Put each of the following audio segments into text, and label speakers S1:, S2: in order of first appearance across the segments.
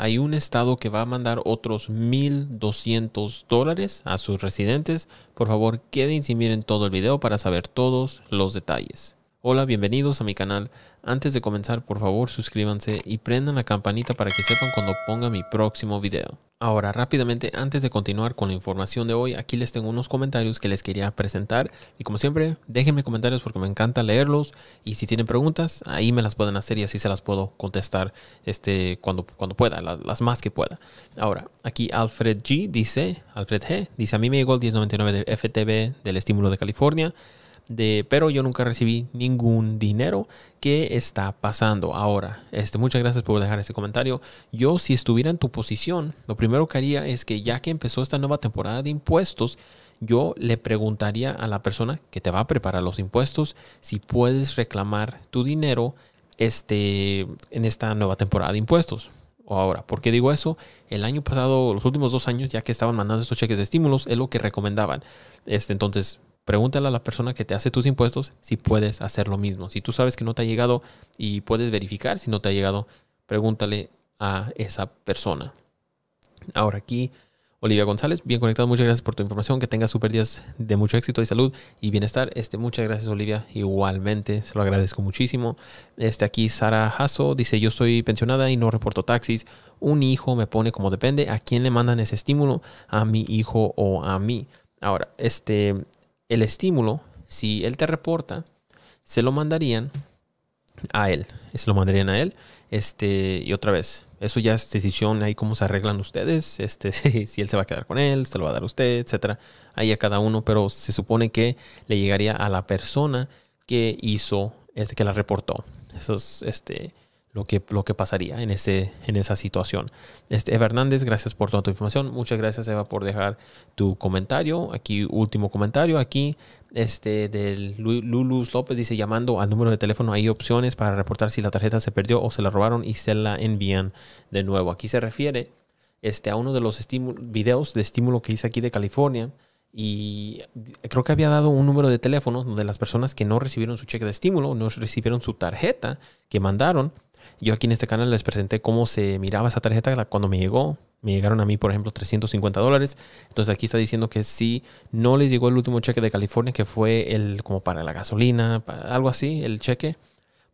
S1: hay un estado que va a mandar otros 1.200 dólares a sus residentes. Por favor, quédense y miren todo el video para saber todos los detalles. Hola, bienvenidos a mi canal. Antes de comenzar, por favor, suscríbanse y prendan la campanita para que sepan cuando ponga mi próximo video. Ahora rápidamente, antes de continuar con la información de hoy, aquí les tengo unos comentarios que les quería presentar y como siempre, déjenme comentarios porque me encanta leerlos y si tienen preguntas, ahí me las pueden hacer y así se las puedo contestar este, cuando, cuando pueda, las, más que pueda. Ahora, aquí Alfred G dice, Alfred G dice, a mí me llegó el 1099 del FTB del estímulo de California pero yo nunca recibí ningún dinero. ¿Qué está pasando ahora? Este, muchas gracias por dejar este comentario. Yo si estuviera en tu posición, lo primero que haría es que ya que empezó esta nueva temporada de impuestos, yo le preguntaría a la persona que te va a preparar los impuestos si puedes reclamar tu dinero este, en esta nueva temporada de impuestos. O ahora, ¿por qué digo eso? El año pasado, los últimos dos años, ya que estaban mandando estos cheques de estímulos, es lo que recomendaban. Este, entonces, Pregúntale a la persona que te hace tus impuestos si puedes hacer lo mismo. Si tú sabes que no te ha llegado y puedes verificar si no te ha llegado, pregúntale a esa persona. Ahora aquí, Olivia González, bien conectado, muchas gracias por tu información, que tengas super días de mucho éxito y salud y bienestar. Este, muchas gracias Olivia, igualmente, se lo agradezco muchísimo. Este aquí Sara Jasso dice, "Yo soy pensionada y no reporto taxis. Un hijo me pone como depende, ¿a quién le mandan ese estímulo? ¿A mi hijo o a mí?" Ahora, este el estímulo, si él te reporta, se lo mandarían a él. Se lo mandarían a él. Este, y otra vez, eso ya es decisión ahí cómo se arreglan ustedes, este, si, él se va a quedar con él, se lo va a dar a usted, etcétera. Ahí a cada uno, pero se supone que le llegaría a la persona que hizo, este, que la reportó. Eso es, este, lo que, lo que pasaría en, ese, en esa situación. Este, Eva Hernández, gracias por toda tu información. Muchas gracias, Eva, por dejar tu comentario. Aquí, último comentario. Aquí, este, del Lulus López dice: llamando al número de teléfono, hay opciones para reportar si la tarjeta se perdió o se la robaron y se la envían de nuevo. Aquí se refiere este, a uno de los videos de estímulo que hice aquí de California y creo que había dado un número de teléfono donde las personas que no recibieron su cheque de estímulo, no recibieron su tarjeta que mandaron, yo aquí en este canal les presenté cómo se miraba esa tarjeta cuando me llegó. Me llegaron a mí, por ejemplo, 350 dólares. Entonces aquí está diciendo que si no les llegó el último cheque de California, que fue el como para la gasolina, algo así, el cheque,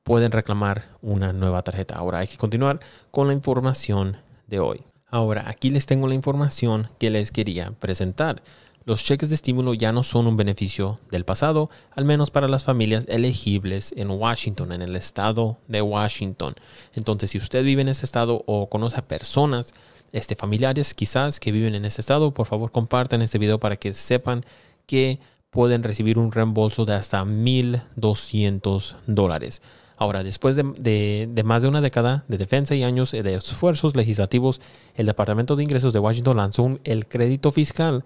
S1: pueden reclamar una nueva tarjeta. Ahora hay que continuar con la información de hoy. Ahora, aquí les tengo la información que les quería presentar los cheques de estímulo ya no son un beneficio del pasado, al menos para las familias elegibles en Washington, en el estado de Washington. Entonces, si usted vive en ese estado o conoce a personas, este, familiares quizás que viven en ese estado, por favor compartan este video para que sepan que pueden recibir un reembolso de hasta 1.200 dólares. Ahora, después de, más de una década de defensa y años de esfuerzos legislativos, el Departamento de Ingresos de Washington lanzó el crédito fiscal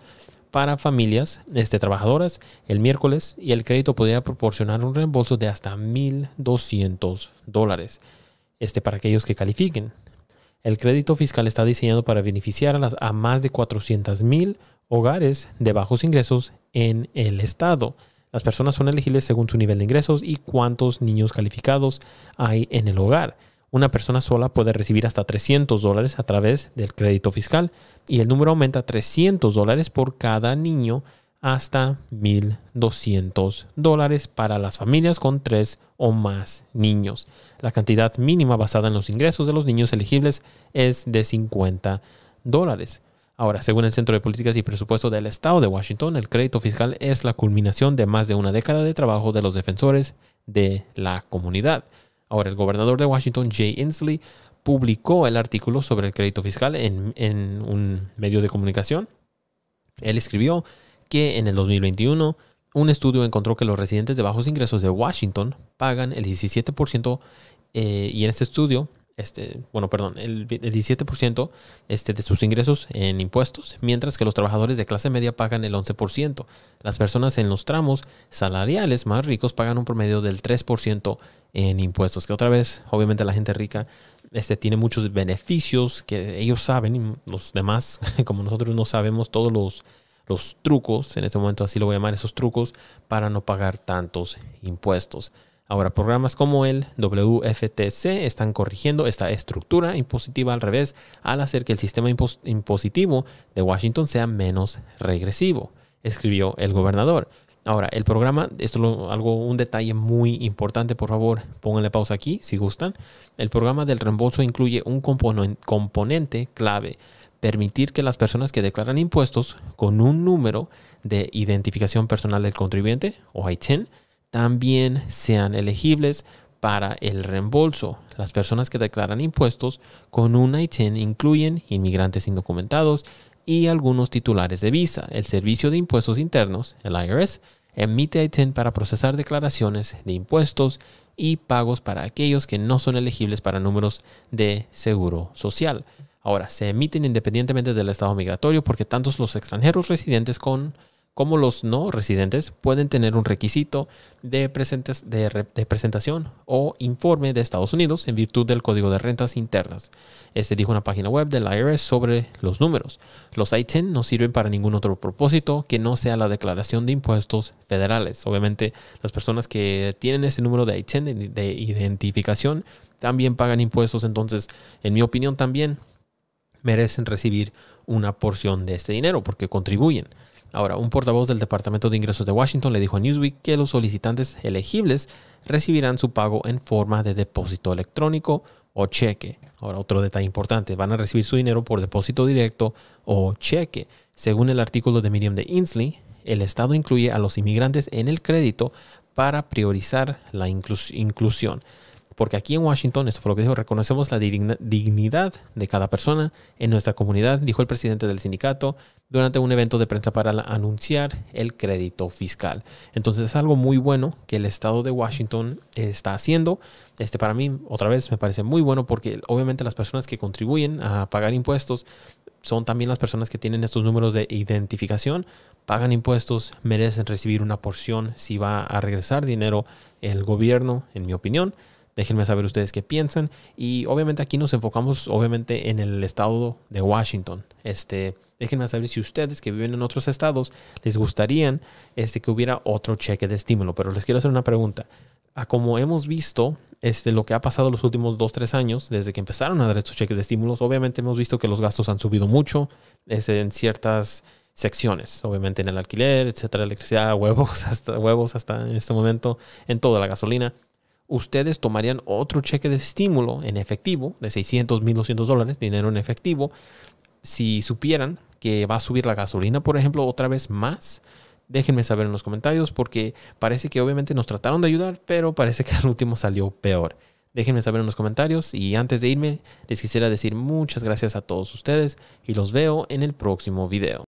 S1: para familias este, trabajadoras el miércoles y el crédito podría proporcionar un reembolso de hasta 1.200 dólares este, para aquellos que califiquen. El crédito fiscal está diseñado para beneficiar a, a más de 400.000 hogares de bajos ingresos en el estado. Las personas son elegibles según su nivel de ingresos y cuántos niños calificados hay en el hogar una persona sola puede recibir hasta 300 dólares a través del crédito fiscal y el número aumenta 300 dólares por cada niño hasta 1.200 dólares para las familias con tres o más niños. La cantidad mínima basada en los ingresos de los niños elegibles es de 50 dólares. Ahora, según el Centro de Políticas y Presupuesto del Estado de Washington, el crédito fiscal es la culminación de más de una década de trabajo de los defensores de la comunidad. Ahora, el gobernador de Washington, Jay Inslee, publicó el artículo sobre el crédito fiscal en, un medio de comunicación. Él escribió que en el 2021 un estudio encontró que los residentes de bajos ingresos de Washington pagan el 17% eh, y en este estudio este, bueno, perdón, el, 17% este, de sus ingresos en impuestos, mientras que los trabajadores de clase media pagan el 11%. Las personas en los tramos salariales más ricos pagan un promedio del 3% en impuestos, que otra vez, obviamente la gente rica este, tiene muchos beneficios que ellos saben y los demás, como nosotros no sabemos todos los, los trucos, en este momento así lo voy a llamar, esos trucos para no pagar tantos impuestos. Ahora, programas como el WFTC están corrigiendo esta estructura impositiva al revés al hacer que el sistema impositivo de Washington sea menos regresivo, escribió el gobernador. Ahora, el programa, esto es algo, un detalle muy importante, por favor, pónganle pausa aquí si gustan. El programa del reembolso incluye un componente clave, permitir que las personas que declaran impuestos con un número de identificación personal del contribuyente, o ITIN, también sean elegibles para el reembolso. Las personas que declaran impuestos con un ITIN e incluyen inmigrantes indocumentados y algunos titulares de visa. El Servicio de Impuestos Internos, el IRS, emite ITIN e para procesar declaraciones de impuestos y pagos para aquellos que no son elegibles para números de seguro social. Ahora, se emiten independientemente del estado migratorio porque tantos los extranjeros residentes con como los no residentes pueden tener un requisito de, presentes, de, presentación o informe de Estados Unidos en virtud del Código de Rentas Internas. Este dijo una página web del IRS sobre los números. Los i e no sirven para ningún otro propósito que no sea la declaración de impuestos federales. Obviamente, las personas que tienen ese número de i e de identificación también pagan impuestos, entonces, en mi opinión, también merecen recibir una porción de este dinero porque contribuyen. Ahora, un portavoz del Departamento de Ingresos de Washington le dijo a Newsweek que los solicitantes elegibles recibirán su pago en forma de depósito electrónico o cheque. Ahora, otro detalle importante, van a recibir su dinero por depósito directo o cheque. Según el artículo de Miriam de Inslee, el Estado incluye a los inmigrantes en el crédito para priorizar la inclusión porque aquí en Washington, esto fue lo que dijo, reconocemos la dignidad de cada persona en nuestra comunidad, dijo el presidente del sindicato durante un evento de prensa para anunciar el crédito fiscal. Entonces es algo muy bueno que el estado de Washington está haciendo. Este para mí, otra vez, me parece muy bueno porque obviamente las personas que contribuyen a pagar impuestos son también las personas que tienen estos números de identificación, pagan impuestos, merecen recibir una porción si va a regresar dinero el gobierno, en mi opinión. Déjenme saber ustedes qué piensan. Y obviamente aquí nos enfocamos, obviamente, en el estado de Washington. Este, déjenme saber si ustedes que viven en otros estados les gustaría este, que hubiera otro cheque de estímulo. Pero les quiero hacer una pregunta. A como hemos visto este, lo que ha pasado los últimos dos, tres años, desde que empezaron a dar estos cheques de estímulos, obviamente hemos visto que los gastos han subido mucho este, en ciertas secciones, obviamente en el alquiler, etcétera, electricidad, huevos, hasta huevos hasta en este momento, en toda la gasolina ustedes tomarían otro cheque de estímulo en efectivo de 600, 1200 dólares, dinero en efectivo, si supieran que va a subir la gasolina, por ejemplo, otra vez más. Déjenme saber en los comentarios porque parece que obviamente nos trataron de ayudar, pero parece que al último salió peor. Déjenme saber en los comentarios y antes de irme les quisiera decir muchas gracias a todos ustedes y los veo en el próximo video.